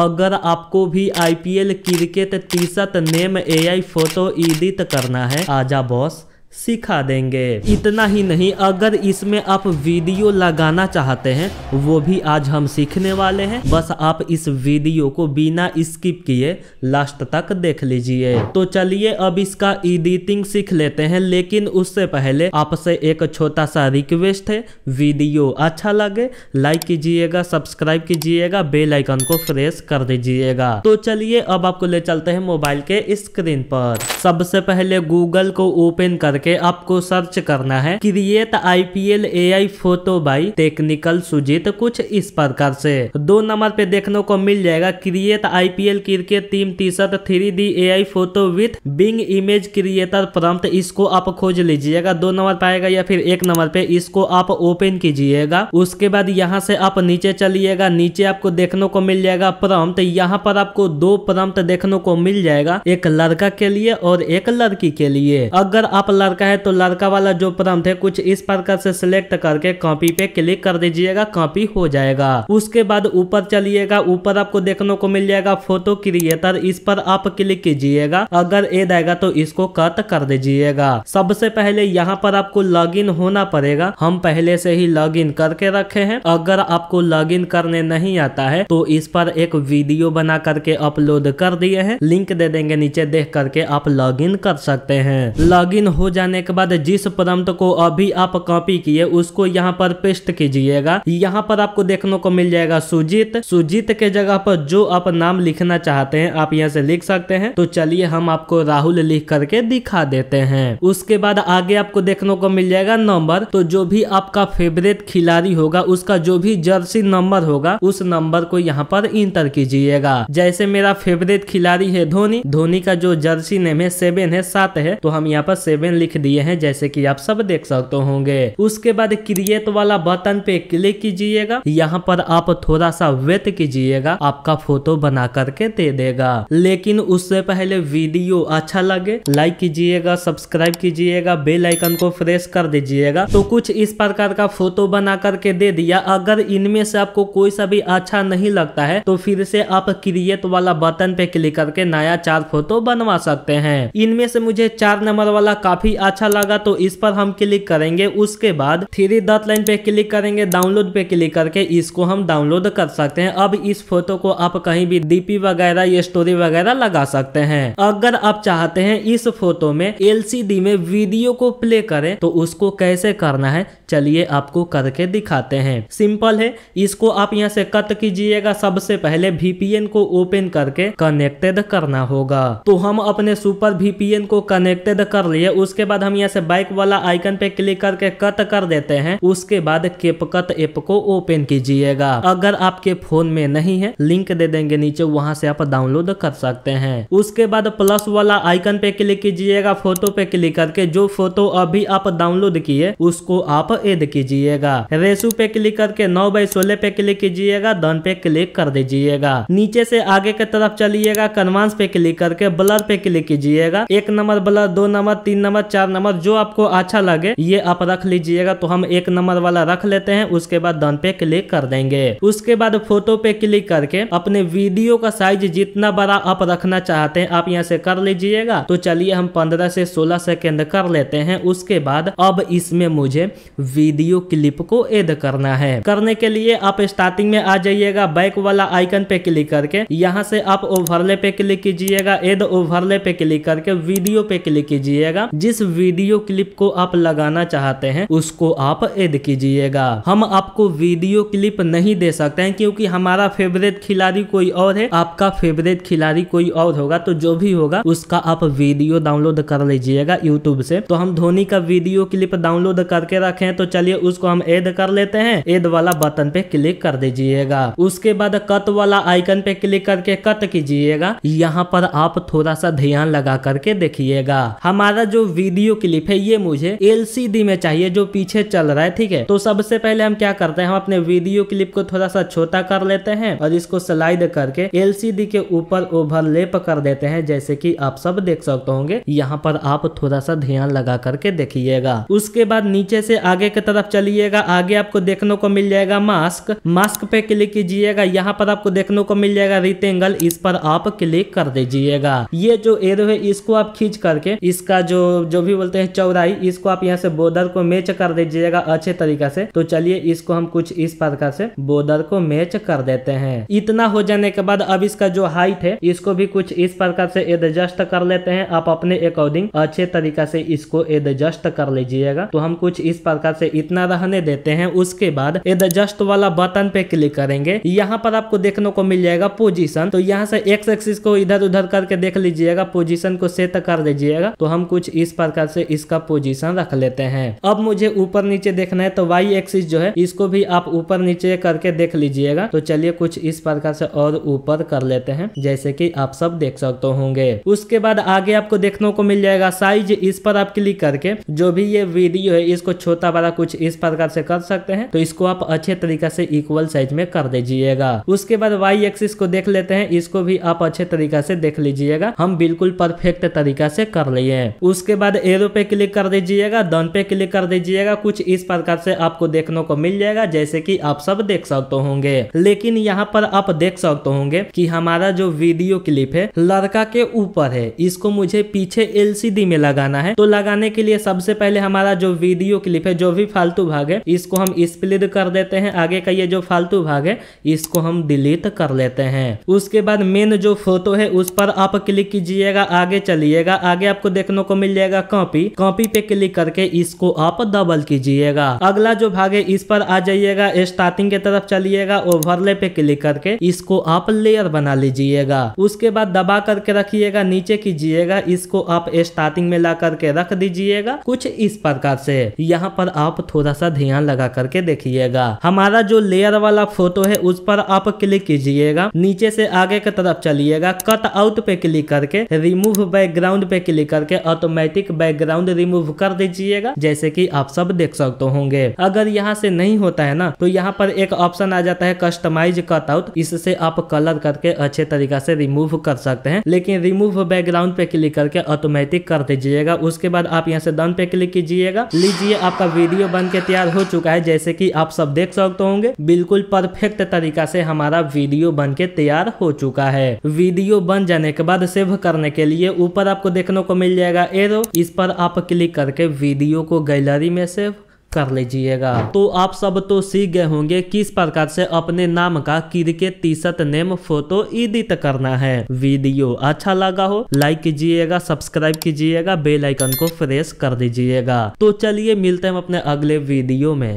अगर आपको भी IPL cricket t-shirt name AI photo edit करना है आजा बॉस सिखा देंगे इतना ही नहीं अगर इसमें आप वीडियो लगाना चाहते हैं वो भी आज हम सीखने वाले हैं बस आप इस वीडियो को बिना स्किप किए लास्ट तक देख लीजिए तो चलिए अब इसका एडिटिंग सीख लेते हैं लेकिन उससे पहले आपसे एक छोटा सा रिक्वेस्ट है वीडियो अच्छा लगे लाइक कीजिएगा सब्सक्राइब कीजिएगा बेलाइकन को प्रेस कर दीजिएगा तो चलिए अब आपको ले चलते हैं मोबाइल के स्क्रीन पर सबसे पहले गूगल को ओपन करके करके आपको सर्च करना है create IPL AI photo by technical Sujeet कुछ इस प्रकार से दो नंबर पे देखने को मिल जाएगा create IPL cricket team t-shirt three D A photo with Bing image creator prompt इसको आप खोज लीजिएगा दो नंबर पे आएगा या फिर एक नंबर पे इसको आप ओपन कीजिएगा उसके बाद यहाँ से आप नीचे चलिएगा नीचे आपको देखने को मिल जाएगा प्रम्प्ट यहाँ पर आपको दो प्रम्प्ट देखने को मिल जाएगा एक लड़का के लिए और एक लड़की के लिए अगर आप लड़का लड़का है तो लड़का वाला जो प्रम्प्ट है कुछ इस प्रकार से सिलेक्ट करके कॉपी पे क्लिक कर दीजिएगा कॉपी हो जाएगा उसके बाद ऊपर चलिएगा ऊपर आपको देखने को मिल जाएगा फोटो क्रिएटर इस पर आप क्लिक कीजिएगा अगर ए आएगा तो इसको कट कर दीजिएगा सबसे पहले यहाँ पर आपको लॉग होना पड़ेगा हम पहले से ही लॉग करके रखे है अगर आपको लॉग करने नहीं आता है तो इस पर एक वीडियो बना करके अपलोड कर दिए है लिंक दे देंगे नीचे देख करके आप लॉग कर सकते हैं लॉग हो जाए जाने के बाद जिस प्रांत को अभी आप कॉपी किए उसको यहाँ पर पेस्ट कीजिएगा यहाँ पर आपको देखने को मिल जाएगा सुजीत सुजीत के जगह पर जो आप नाम लिखना चाहते हैं आप यहाँ से लिख सकते हैं तो चलिए हम आपको राहुल लिख करके दिखा देते हैं उसके बाद आगे आपको देखने को मिल जाएगा नंबर तो जो भी आपका फेवरेट खिलाड़ी होगा उसका जो भी जर्सी नंबर होगा उस नंबर को यहाँ पर इंटर कीजिएगा जैसे मेरा फेवरेट खिलाड़ी है धोनी धोनी का जो जर्सी नेम है सेवन है सात है तो हम यहाँ पर सेवन लिख लिख दिए हैं जैसे कि आप सब देख सकते होंगे उसके बाद क्रिएट वाला बटन पे क्लिक कीजिएगा यहाँ पर आप थोड़ा सा वेट कीजिएगा आपका फोटो बना करके दे देगा लेकिन उससे पहले वीडियो अच्छा लगे लाइक कीजिएगा सब्सक्राइब कीजिएगा बेल आइकन को प्रेस कर दीजिएगा तो कुछ इस प्रकार का फोटो बना करके दे दिया अगर इनमें से आपको कोई सा भी अच्छा नहीं लगता है तो फिर से आप क्रिएट वाला बटन पे क्लिक करके नया चार फोटो बनवा सकते हैं इनमें से मुझे चार नंबर वाला काफी भी अच्छा लगा तो इस पर हम क्लिक करेंगे उसके बाद थ्री डॉट लाइन पे क्लिक करेंगे डाउनलोड पे क्लिक करके इसको हम डाउनलोड कर सकते हैं अब इस फोटो को आप कहीं भी डीपी वगैरह या स्टोरी वगैरह लगा सकते हैं अगर आप चाहते हैं इस फोटो में एलसीडी में वीडियो को प्ले करें तो उसको कैसे करना है चलिए आपको करके दिखाते हैं सिंपल है इसको आप यहाँ से कट कीजिएगा सबसे पहले वीपीएन को ओपन करके कनेक्टेड करना होगा तो हम अपने सुपर वीपीएन को कनेक्टेड कर लिए उसके उसके बाद हम यहाँ से बाइक वाला आइकन पे क्लिक करके कट कर देते हैं उसके बाद केपकट ऐप को ओपन कीजिएगा अगर आपके फोन में नहीं है लिंक दे देंगे नीचे वहाँ से आप डाउनलोड कर सकते हैं उसके बाद प्लस वाला आइकन पे क्लिक कीजिएगा फोटो पे क्लिक करके जो फोटो अभी आप डाउनलोड किए उसको आप एड कीजिएगा रेसू पे क्लिक करके नौ बाई सोलह पे क्लिक कीजिएगा डन पे क्लिक कर दीजिएगा नीचे से आगे की तरफ चलिएगा कन्वांस पे क्लिक करके ब्लर पे क्लिक कीजिएगा एक नंबर ब्लर दो नंबर तीन नंबर चार नंबर जो आपको अच्छा लगे ये आप रख लीजिएगा तो हम एक नंबर वाला रख लेते हैं उसके बाद डन पे क्लिक कर देंगे उसके बाद फोटो पे क्लिक करके अपने वीडियो का साइज जितना बड़ा आप रखना चाहते हैं आप यहाँ से कर लीजिएगा तो चलिए हम पंद्रह से सोलह सेकेंड कर लेते हैं उसके बाद अब इसमें मुझे वीडियो क्लिप को एड करना है करने के लिए आप स्टार्टिंग में आ जाइएगा बैक वाला आइकन पे क्लिक करके यहाँ से आप ओवरले पे क्लिक कीजिएगा एड ओवरले पे क्लिक करके वीडियो पे क्लिक कीजिएगा जिस वीडियो क्लिप को आप लगाना चाहते हैं उसको आप ऐड कीजिएगा हम आपको वीडियो क्लिप नहीं दे सकते हैं क्योंकि हमारा फेवरेट खिलाड़ी कोई और है आपका फेवरेट खिलाड़ी कोई और होगा तो जो भी होगा उसका आप वीडियो डाउनलोड कर लीजिएगा यूट्यूब से तो हम धोनी का वीडियो क्लिप डाउनलोड करके रखे तो चलिए उसको हम एड कर लेते हैं एड वाला बटन पे क्लिक कर दीजिएगा उसके बाद कट वाला आइकन पे क्लिक करके कट कीजिएगा यहाँ पर आप थोड़ा सा ध्यान लगा करके देखिएगा हमारा जो वीडियो वीडियो क्लिप है ये मुझे एलसीडी में चाहिए जो पीछे चल रहा है ठीक है तो सबसे पहले हम क्या करते हैं हम अपने वीडियो क्लिप को थोड़ा सा छोटा कर लेते हैं और इसको स्लाइड करके एलसीडी के ऊपर ओवरलेप कर देते हैं जैसे कि आप सब देख सकते होंगे यहाँ पर आप थोड़ा सा ध्यान लगा करके देखिएगा उसके बाद नीचे से आगे की तरफ चलिएगा आगे आपको देखने को मिल जाएगा मास्क मास्क पे क्लिक कीजिएगा यहाँ पर आपको देखने को मिल जाएगा रिटेंगल इस पर आप क्लिक कर दीजिएगा ये जो एरो है इसको आप खींच करके इसका जो जो भी बोलते हैं चौड़ाई इसको आप यहाँ से बॉर्डर को मैच कर दीजिएगा अच्छे तरीका से तो चलिए इसको हम कुछ इस प्रकार से बॉर्डर को मैच कर देते हैं इतना हो जाने के बाद अब इसका जो हाइट है इसको भी कुछ इस प्रकार से एडजस्ट कर लेते हैं आप अपने अकॉर्डिंग अच्छे तरीका से इसको एडजस्ट कर लीजिएगा तो हम कुछ इस प्रकार से इतना रहने देते हैं उसके बाद एडजस्ट वाला बटन पे क्लिक करेंगे यहाँ पर आपको देखने को मिल जाएगा पोजिशन तो यहाँ से एक्स एक्सिस को इधर उधर करके देख लीजिएगा पोजिशन को सेट कर दीजिएगा तो हम कुछ इस प्रकार प्रकार से इसका पोजीशन रख लेते हैं अब मुझे ऊपर नीचे देखना है तो वाई एक्सिस जो है इसको भी आप ऊपर नीचे करके देख लीजिएगा तो चलिए कुछ इस प्रकार से और ऊपर कर लेते हैं जैसे की आप सब देख सकते होंगे उसके बाद आगे आपको देखने को मिल जाएगा साइज इस पर आप क्लिक करके जो भी ये वीडियो है इसको छोटा बड़ा कुछ इस प्रकार से कर सकते हैं तो इसको आप अच्छे तरीके से इक्वल साइज में कर दीजिएगा उसके बाद वाई एक्सिस को देख लेते हैं इसको भी आप अच्छे तरीके से देख लीजिएगा हम बिल्कुल परफेक्ट तरीका से कर लिए उसके बाद एरो पे क्लिक कर दीजिएगा डन पे क्लिक कर दीजिएगा कुछ इस प्रकार से आपको देखने को मिल जाएगा जैसे कि आप सब देख सकते होंगे लेकिन यहाँ पर आप देख सकते होंगे कि हमारा जो वीडियो क्लिप है लड़का के ऊपर है इसको मुझे पीछे एलसीडी में लगाना है तो लगाने के लिए सबसे पहले हमारा जो वीडियो क्लिप है जो भी फालतू भाग है इसको हम स्प्लिट कर देते हैं आगे का ये जो फालतू भाग है इसको हम डिलीट कर लेते हैं उसके बाद मेन जो फोटो है उस पर आप क्लिक कीजिएगा आगे चलिएगा आगे आपको देखने को मिल जाएगा कॉपी कॉपी पे क्लिक करके इसको आप डबल कीजिएगा अगला जो भाग है इस पर आ जाइएगा स्टार्टिंग के तरफ चलिएगा ओवरले पे क्लिक करके इसको आप लेयर बना लीजिएगा उसके बाद दबा करके रखिएगा नीचे कीजिएगा इसको आप स्टार्टिंग में ला करके रख दीजिएगा कुछ इस प्रकार से यहाँ पर आप थोड़ा सा ध्यान लगा करके देखिएगा हमारा जो लेयर वाला फोटो है उस पर आप क्लिक कीजिएगा नीचे से आगे की तरफ चलिएगा कट आउट पे क्लिक करके रिमूव बैकग्राउंड पे क्लिक करके ऑटोमेटिक बैकग्राउंड रिमूव कर दीजिएगा जैसे कि आप सब देख सकते होंगे अगर यहाँ से नहीं होता है ना तो यहाँ पर एक ऑप्शन आ जाता है कस्टमाइज कटआउट इससे आप कलर करके अच्छे तरीका से रिमूव कर सकते हैं लेकिन रिमूव बैकग्राउंड पे क्लिक करके ऑटोमेटिक कर दीजिएगा उसके बाद आप यहाँ से डन पे क्लिक कीजिएगा लीजिए आपका वीडियो बन के तैयार हो चुका है जैसे की आप सब देख सकते होंगे बिल्कुल परफेक्ट तरीका से हमारा वीडियो बन के तैयार हो चुका है वीडियो बन जाने के बाद सेव करने के लिए ऊपर आपको देखने को मिल जाएगा एरो जिस पर आप क्लिक करके वीडियो को गैलरी में सेव कर लीजिएगा तो आप सब तो सीख गए होंगे किस प्रकार से अपने नाम का cricket t-shirt name photo edit करना है वीडियो अच्छा लगा हो लाइक कीजिएगा सब्सक्राइब कीजिएगा बेल आइकन को प्रेस कर दीजिएगा तो चलिए मिलते हैं अपने अगले वीडियो में